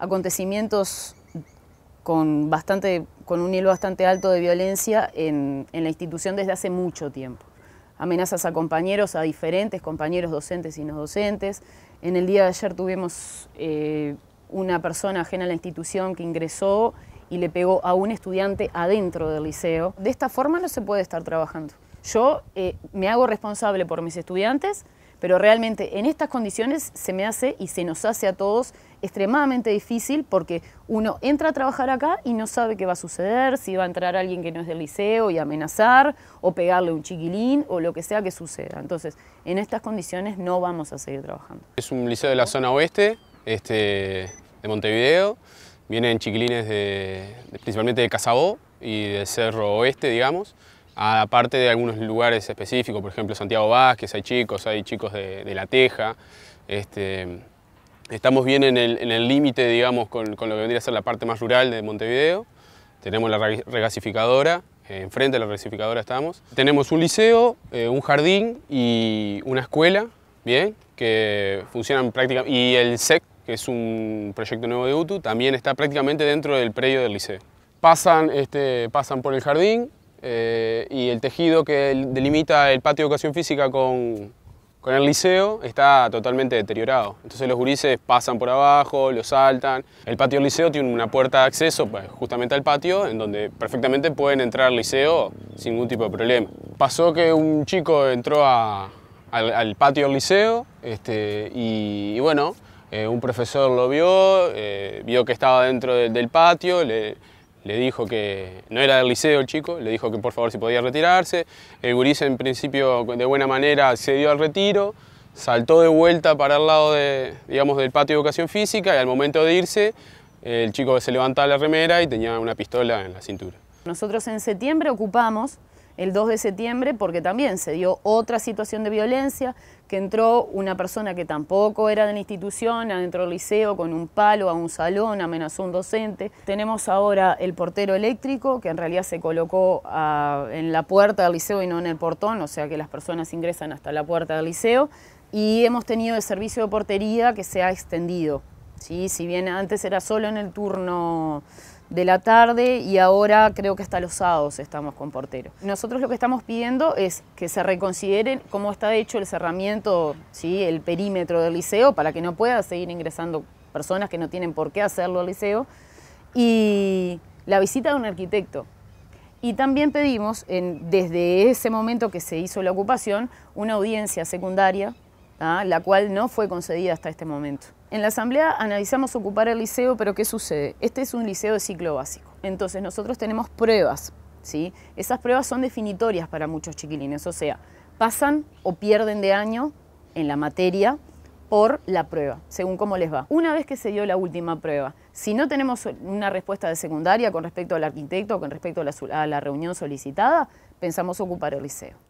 acontecimientos con, bastante, con un hilo bastante alto de violencia en, en la institución desde hace mucho tiempo. Amenazas a compañeros, a diferentes compañeros docentes y no docentes. En el día de ayer tuvimos eh, una persona ajena a la institución que ingresó y le pegó a un estudiante adentro del liceo. De esta forma no se puede estar trabajando. Yo eh, me hago responsable por mis estudiantes, pero realmente en estas condiciones se me hace y se nos hace a todos extremadamente difícil porque uno entra a trabajar acá y no sabe qué va a suceder, si va a entrar alguien que no es del liceo y amenazar o pegarle un chiquilín o lo que sea que suceda. Entonces, en estas condiciones no vamos a seguir trabajando. Es un liceo de la zona oeste, este, de Montevideo, vienen chiquilines de, principalmente de Casabó y de Cerro Oeste, digamos, aparte de algunos lugares específicos, por ejemplo Santiago Vázquez, hay chicos, hay chicos de, de La Teja, este, Estamos bien en el límite, digamos, con, lo que vendría a ser la parte más rural de Montevideo. Tenemos la regasificadora, eh, enfrente de la regasificadora estamos. Tenemos un liceo, eh, un jardín y una escuela, bien, que funcionan prácticamente. Y el SEC, que es un proyecto nuevo de UTU, también está prácticamente dentro del predio del liceo. Pasan, este, pasan por el jardín eh, y el tejido que delimita el patio de educación física con, con el liceo está totalmente deteriorado, entonces los gurises pasan por abajo, lo saltan. El patio del liceo tiene una puerta de acceso pues, justamente al patio, en donde perfectamente pueden entrar al liceo sin ningún tipo de problema. Pasó que un chico entró al, patio del liceo este, y, bueno, eh, un profesor lo vio, eh, vio que estaba dentro del patio, le, le dijo que, no era del liceo el chico, le dijo que por favor si podía retirarse, el gurís en principio de buena manera accedió al retiro, saltó de vuelta para el lado de, digamos, del patio de educación física y al momento de irse el chico se levantaba la remera y tenía una pistola en la cintura. Nosotros en septiembre ocupamos el 2 de septiembre porque también se dio otra situación de violencia, que entró una persona que tampoco era de la institución, adentro del liceo con un palo a un salón, amenazó a un docente. Tenemos ahora el portero eléctrico, que en realidad se colocó ah, en la puerta del liceo y no en el portón, o sea que las personas ingresan hasta la puerta del liceo. Y hemos tenido el servicio de portería que se ha extendido. ¿sí? Si bien antes era solo en el turno de la tarde y ahora creo que hasta los sábados estamos con porteros. Nosotros lo que estamos pidiendo es que se reconsideren cómo está hecho el cerramiento, ¿sí? el perímetro del liceo, para que no pueda seguir ingresando personas que no tienen por qué hacerlo al liceo, y la visita de un arquitecto. Y también pedimos, desde ese momento que se hizo la ocupación, una audiencia secundaria ¿ah? la cual no fue concedida hasta este momento. En la asamblea analizamos ocupar el liceo, pero ¿qué sucede? Este es un liceo de ciclo básico, entonces nosotros tenemos pruebas, ¿sí? Esas pruebas son definitorias para muchos chiquilines, o sea, pasan o pierden de año en la materia por la prueba, según cómo les va. Una vez que se dio la última prueba, si no tenemos una respuesta de secundaria con respecto al arquitecto, o con respecto a la reunión solicitada, pensamos ocupar el liceo.